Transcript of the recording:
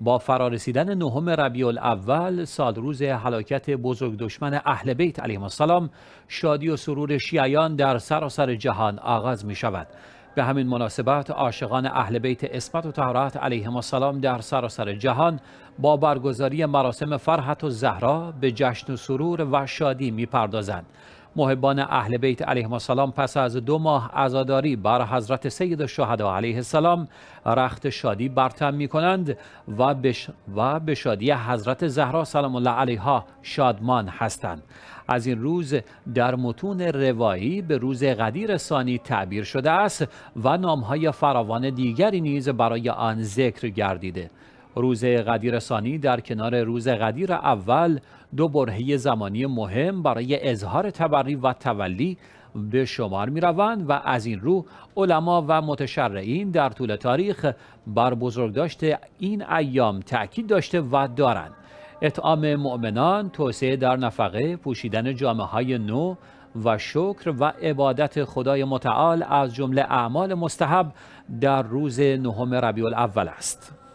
با فرارسیدن نهم ربیع الاول سال روز حلاکت بزرگ دشمن اهل بیت علیه السلام شادی و سرور شیعیان در سراسر جهان آغاز می شود به همین مناسبت عاشقان اهل بیت اسمت و طهارت علیهم السلام در سراسر جهان با برگزاری مراسم فرحت و زهرا به جشن و سرور و شادی میپردازند محبان اهل بیت علیهم السلام پس از دو ماه عزاداری بر حضرت سید الشهدا علیه السلام رخت شادی برتم می کنند و به و به شادی حضرت زهرا سلام الله علیها شادمان هستند از این روز در متون روایی به روز قدیر ثانی تعبیر شده است و نامهای فراوان دیگری نیز برای آن ذکر گردیده روز ثانی در کنار روز قدیر اول دو برهی زمانی مهم برای اظهار تبری و تولی به شمار می روند و از این رو علما و متشرعین در طول تاریخ بر بزرگداشت این ایام تاکید داشته و دارند اطعام مؤمنان، توسعه در نفقه، پوشیدن جامعه های نو و شکر و عبادت خدای متعال از جمله اعمال مستحب در روز نهم ربیع الاول است.